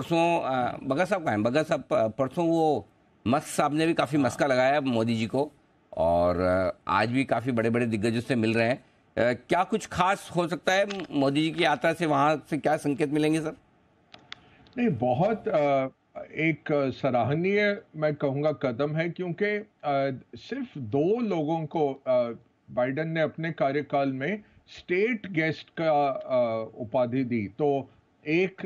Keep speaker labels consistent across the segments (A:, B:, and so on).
A: परसों भगत साहब कहें भगत साहब परसों वो मस्क साहब ने भी काफ़ी मस्का लगाया मोदी जी को और आज भी काफ़ी बड़े बड़े दिग्गजों से मिल रहे हैं क्या कुछ खास हो सकता है मोदी जी की यात्रा से वहाँ से क्या संकेत मिलेंगे सर
B: नहीं बहुत एक सराहनीय मैं कहूँगा कदम है क्योंकि सिर्फ दो लोगों को बाइडन ने अपने कार्यकाल में स्टेट गेस्ट का उपाधि दी तो एक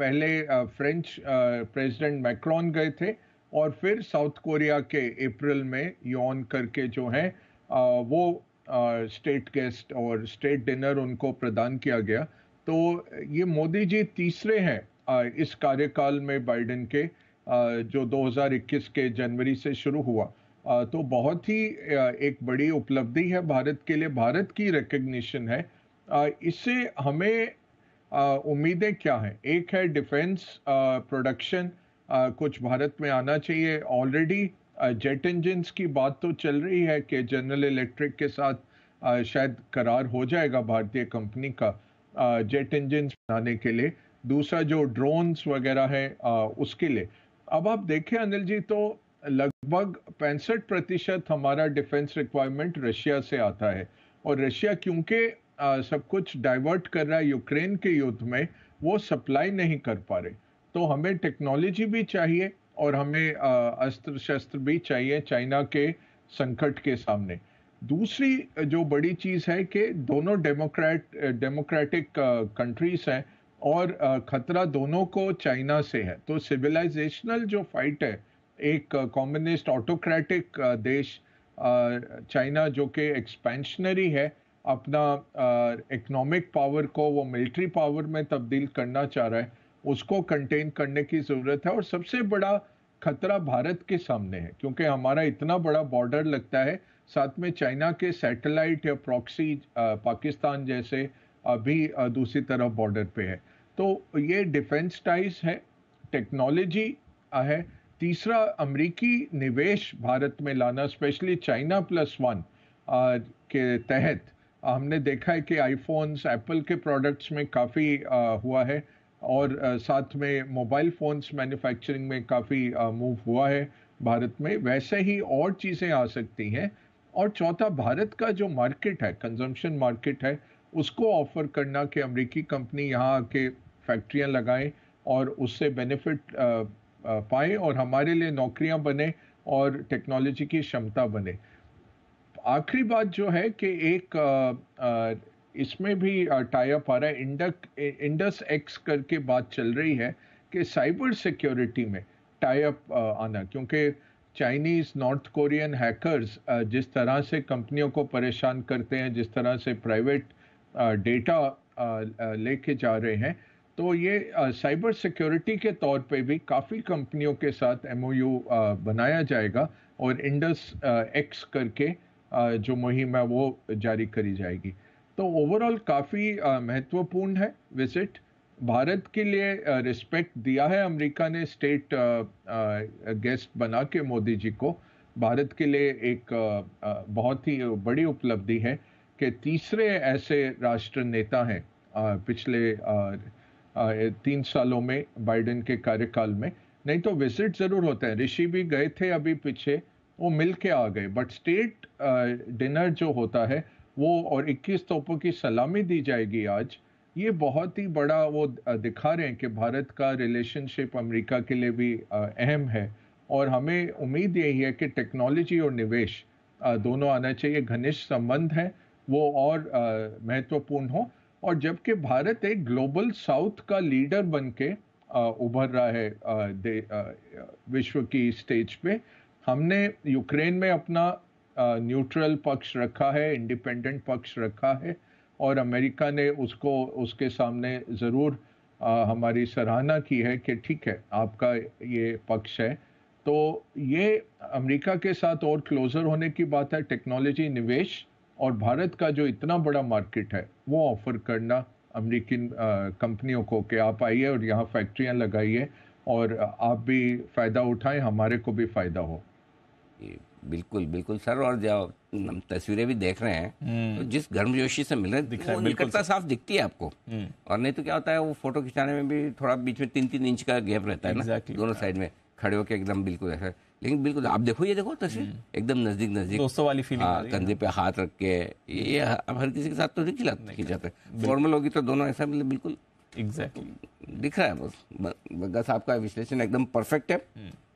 B: पहले फ्रेंच प्रेसिडेंट मैक्रॉन गए थे और फिर साउथ कोरिया के अप्रैल में योन करके जो है वो स्टेट गेस्ट और स्टेट डिनर उनको प्रदान किया गया तो ये मोदी जी तीसरे हैं इस कार्यकाल में बाइडेन के जो 2021 के जनवरी से शुरू हुआ तो बहुत ही एक बड़ी उपलब्धि है भारत के लिए भारत की रिकग्निशन है इससे हमें उम्मीदें क्या हैं एक है डिफेंस प्रोडक्शन कुछ भारत में आना चाहिए ऑलरेडी जेट इंजन्स की बात तो चल रही है कि जनरल इलेक्ट्रिक के साथ शायद करार हो जाएगा भारतीय कंपनी का जेट इंजिन बनाने के लिए दूसरा जो ड्रोन्स वगैरह है उसके लिए अब आप देखें अनिल जी तो लगभग पैंसठ प्रतिशत हमारा डिफेंस रिक्वायरमेंट रशिया से आता है और रशिया क्योंकि सब कुछ डाइवर्ट कर रहा है यूक्रेन के युद्ध में वो सप्लाई नहीं कर पा रहे तो हमें टेक्नोलॉजी भी चाहिए और हमें अस्त्र शस्त्र भी चाहिए चाइना के संकट के सामने दूसरी जो बड़ी चीज़ है कि दोनों डेमोक्रेट डेमोक्रेटिक कंट्रीज हैं और खतरा दोनों को चाइना से है तो सिविलाइजेशनल जो फाइट है एक कॉम्युनिस्ट ऑटोक्रेटिक देश चाइना जो कि एक्सपेंशनरी है अपना इकोनॉमिक पावर को वो मिलिट्री पावर में तब्दील करना चाह रहा है उसको कंटेन करने की ज़रूरत है और सबसे बड़ा खतरा भारत के सामने है क्योंकि हमारा इतना बड़ा बॉर्डर लगता है साथ में चाइना के सैटेलाइट या प्रॉक्सी पाकिस्तान जैसे अभी दूसरी तरफ बॉर्डर पे है तो ये डिफेंस टाइज है टेक्नोलॉजी है तीसरा अमरीकी निवेश भारत में लाना स्पेशली चाइना प्लस वन के तहत हमने देखा है कि आईफोन्स एप्पल के प्रोडक्ट्स में काफ़ी हुआ है और साथ में मोबाइल फ़ोन्स मैन्युफैक्चरिंग में काफ़ी मूव हुआ है भारत में वैसे ही और चीज़ें आ सकती हैं और चौथा भारत का जो मार्केट है कंजम्पशन मार्केट है उसको ऑफर करना कि अमेरिकी कंपनी यहाँ आके फैक्ट्रियाँ लगाएं और उससे बेनिफिट पाएँ और हमारे लिए नौकरियाँ बने और टेक्नोलॉजी की क्षमता बने आखिरी बात जो है कि एक इसमें भी टाइप आ रहा है इंडक इंडस एक्स करके बात चल रही है कि साइबर सिक्योरिटी में टाइप आना क्योंकि चाइनीज़ नॉर्थ कोरियन हैकर्स जिस तरह से कंपनियों को परेशान करते हैं जिस तरह से प्राइवेट डेटा लेके जा रहे हैं तो ये साइबर सिक्योरिटी के तौर पे भी काफ़ी कंपनियों के साथ एमओयू बनाया जाएगा और इंडस एक्स करके जो मुहिम है वो जारी करी जाएगी तो ओवरऑल काफ़ी महत्वपूर्ण है विजिट भारत के लिए रिस्पेक्ट दिया है अमेरिका ने स्टेट गेस्ट बना के मोदी जी को भारत के लिए एक बहुत ही बड़ी उपलब्धि है कि तीसरे ऐसे राष्ट्र नेता हैं पिछले तीन सालों में बाइडेन के कार्यकाल में नहीं तो विजिट ज़रूर होते हैं ऋषि भी गए थे अभी पीछे वो मिल के आ गए बट स्टेट डिनर जो होता है वो और 21 तोपों की सलामी दी जाएगी आज ये बहुत ही बड़ा वो दिखा रहे हैं कि भारत का रिलेशनशिप अमेरिका के लिए भी अहम है और हमें उम्मीद यही है कि टेक्नोलॉजी और निवेश दोनों आना चाहिए घनिष्ठ संबंध है वो और महत्वपूर्ण हो और जबकि भारत एक ग्लोबल साउथ का लीडर बन के उभर रहा है विश्व की स्टेज पे हमने यूक्रेन में अपना न्यूट्रल पक्ष रखा है इंडिपेंडेंट पक्ष रखा है और अमेरिका ने उसको उसके सामने ज़रूर हमारी सराहना की है कि ठीक है आपका ये पक्ष है तो ये अमेरिका के साथ और क्लोज़र होने की बात है टेक्नोलॉजी निवेश और भारत का जो इतना बड़ा मार्केट है वो ऑफ़र करना अमेरिकन कंपनियों को कि आप आइए और यहाँ फैक्ट्रियाँ लगाइए और आप भी फ़ायदा उठाएं हमारे को भी फ़ायदा हो बिल्कुल
A: बिल्कुल सर और जब हम तस्वीरें भी देख रहे हैं हम्म। तो जिस गर्मजोशी से मिल रहे दिख रहा है साफ दिखती है आपको हम्म। और नहीं तो क्या होता है वो फोटो खिंचाने में भी थोड़ा बीच में तीन तीन इंच का गैप रहता है ना दोनों साइड में खड़े होकर एकदम बिल्कुल ऐसा लेकिन बिल्कुल आप देखो ये देखो तस्वीर हम्म। एकदम नजदीक नजदीक दोस्तों वाली फीलिंग हाँ, कंधे पे हाथ रख के ये अब हर किसी के साथ तो नहीं खिलाते खिंचाते फॉर्मल होगी तो दोनों ऐसा मतलब बिल्कुल एग्जैक्टली दिख रहा है बस बग्गा साहब का विश्लेषण एकदम परफेक्ट है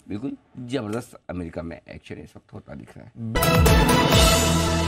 A: बिल्कुल ज़बरदस्त अमेरिका में एक्शन इस वक्त होता दिख रहा
B: है